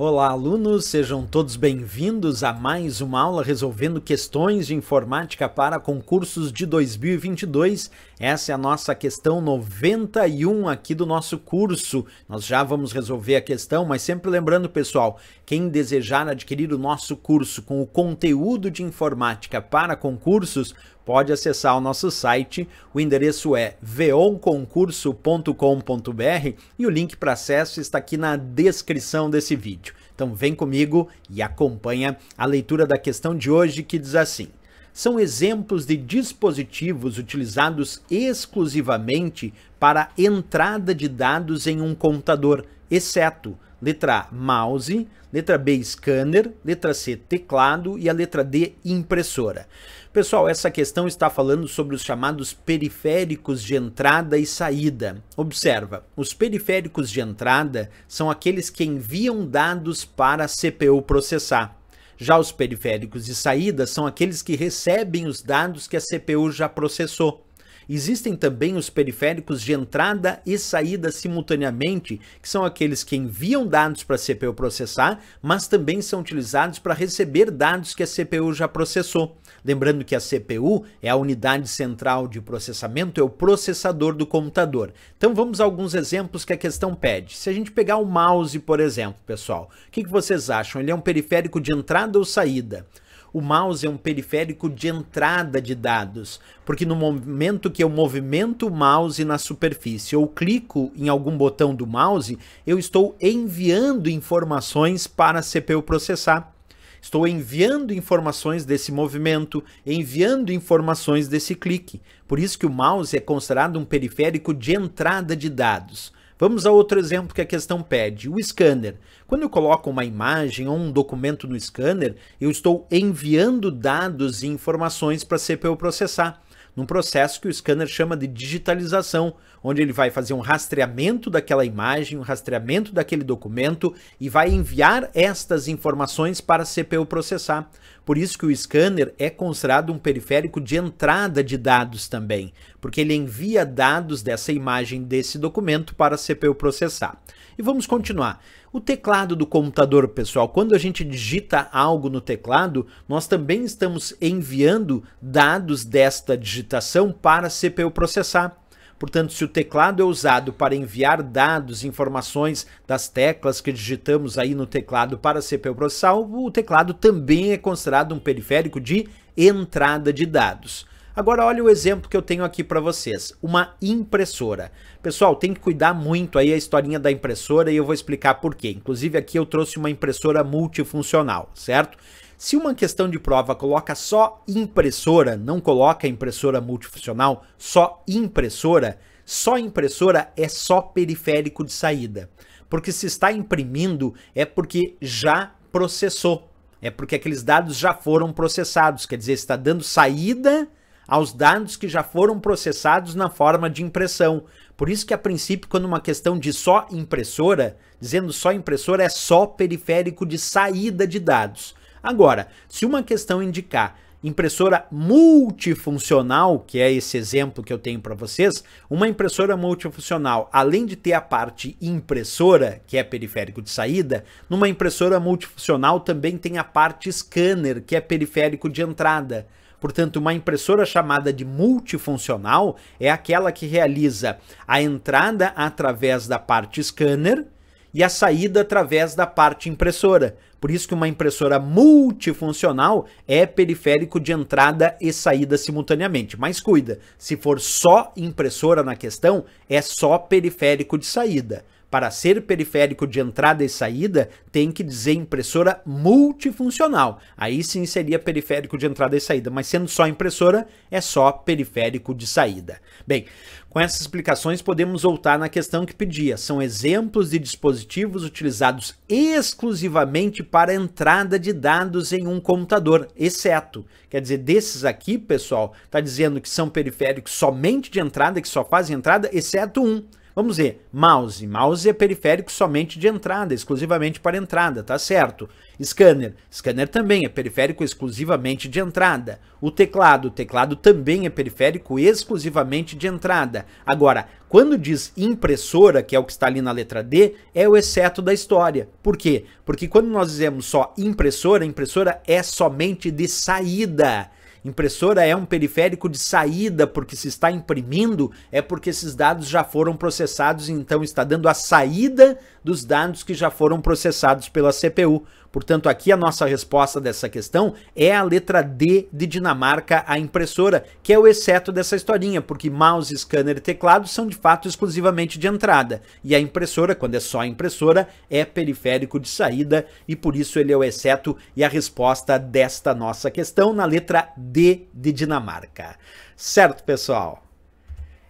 Olá, alunos, sejam todos bem-vindos a mais uma aula resolvendo questões de informática para concursos de 2022. Essa é a nossa questão 91 aqui do nosso curso. Nós já vamos resolver a questão, mas sempre lembrando, pessoal, quem desejar adquirir o nosso curso com o conteúdo de informática para concursos, pode acessar o nosso site. O endereço é veonconcurso.com.br e o link para acesso está aqui na descrição desse vídeo. Então vem comigo e acompanha a leitura da questão de hoje que diz assim: são exemplos de dispositivos utilizados exclusivamente para entrada de dados em um computador, exceto Letra A, mouse. Letra B, scanner. Letra C, teclado. E a letra D, impressora. Pessoal, essa questão está falando sobre os chamados periféricos de entrada e saída. Observa, os periféricos de entrada são aqueles que enviam dados para a CPU processar. Já os periféricos de saída são aqueles que recebem os dados que a CPU já processou. Existem também os periféricos de entrada e saída simultaneamente, que são aqueles que enviam dados para a CPU processar, mas também são utilizados para receber dados que a CPU já processou. Lembrando que a CPU é a unidade central de processamento, é o processador do computador. Então vamos a alguns exemplos que a questão pede. Se a gente pegar o mouse, por exemplo, pessoal, o que, que vocês acham? Ele é um periférico de entrada ou saída? o mouse é um periférico de entrada de dados, porque no momento que eu movimento o mouse na superfície ou clico em algum botão do mouse, eu estou enviando informações para a CPU processar. Estou enviando informações desse movimento, enviando informações desse clique. Por isso que o mouse é considerado um periférico de entrada de dados. Vamos a outro exemplo que a questão pede: o scanner. Quando eu coloco uma imagem ou um documento no scanner, eu estou enviando dados e informações para a CPU processar num processo que o scanner chama de digitalização, onde ele vai fazer um rastreamento daquela imagem, um rastreamento daquele documento e vai enviar estas informações para a CPU processar. Por isso que o scanner é considerado um periférico de entrada de dados também, porque ele envia dados dessa imagem desse documento para a CPU processar. E vamos continuar. O teclado do computador, pessoal, quando a gente digita algo no teclado, nós também estamos enviando dados desta digitação para a CPU processar. Portanto, se o teclado é usado para enviar dados, informações das teclas que digitamos aí no teclado para a CPU processal, o teclado também é considerado um periférico de entrada de dados. Agora olha o exemplo que eu tenho aqui para vocês, uma impressora. Pessoal, tem que cuidar muito aí a historinha da impressora e eu vou explicar por quê. Inclusive aqui eu trouxe uma impressora multifuncional, certo? Se uma questão de prova coloca só impressora, não coloca impressora multifuncional, só impressora, só impressora é só periférico de saída. Porque se está imprimindo é porque já processou. É porque aqueles dados já foram processados, quer dizer, está dando saída aos dados que já foram processados na forma de impressão. Por isso que a princípio, quando uma questão de só impressora, dizendo só impressora é só periférico de saída de dados. Agora, se uma questão indicar impressora multifuncional, que é esse exemplo que eu tenho para vocês, uma impressora multifuncional, além de ter a parte impressora, que é periférico de saída, numa impressora multifuncional também tem a parte scanner, que é periférico de entrada. Portanto, uma impressora chamada de multifuncional é aquela que realiza a entrada através da parte scanner e a saída através da parte impressora. Por isso que uma impressora multifuncional é periférico de entrada e saída simultaneamente. Mas cuida, se for só impressora na questão, é só periférico de saída. Para ser periférico de entrada e saída, tem que dizer impressora multifuncional. Aí sim seria periférico de entrada e saída, mas sendo só impressora, é só periférico de saída. Bem, com essas explicações podemos voltar na questão que pedia. São exemplos de dispositivos utilizados exclusivamente para entrada de dados em um computador, exceto. Quer dizer, desses aqui, pessoal, está dizendo que são periféricos somente de entrada, que só fazem entrada, exceto um Vamos ver, mouse. Mouse é periférico somente de entrada, exclusivamente para entrada, tá certo. Scanner. Scanner também é periférico exclusivamente de entrada. O teclado. O teclado também é periférico exclusivamente de entrada. Agora, quando diz impressora, que é o que está ali na letra D, é o exceto da história. Por quê? Porque quando nós dizemos só impressora, impressora é somente de saída. Impressora é um periférico de saída porque se está imprimindo, é porque esses dados já foram processados então está dando a saída dos dados que já foram processados pela CPU. Portanto, aqui a nossa resposta dessa questão é a letra D de Dinamarca, a impressora, que é o exceto dessa historinha, porque mouse, scanner e teclado são de fato exclusivamente de entrada, e a impressora, quando é só impressora, é periférico de saída, e por isso ele é o exceto e a resposta desta nossa questão na letra D de Dinamarca. Certo, pessoal?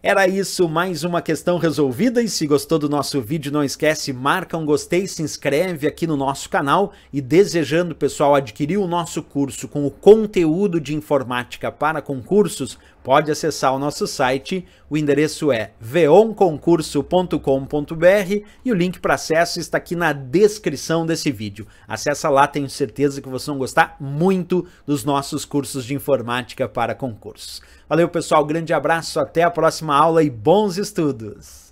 Era isso, mais uma questão resolvida e se gostou do nosso vídeo não esquece, marca um gostei, se inscreve aqui no nosso canal e desejando pessoal adquirir o nosso curso com o conteúdo de informática para concursos, pode acessar o nosso site, o endereço é veonconcurso.com.br e o link para acesso está aqui na descrição desse vídeo. Acessa lá, tenho certeza que vocês vão gostar muito dos nossos cursos de informática para concursos. Valeu, pessoal. Grande abraço, até a próxima aula e bons estudos!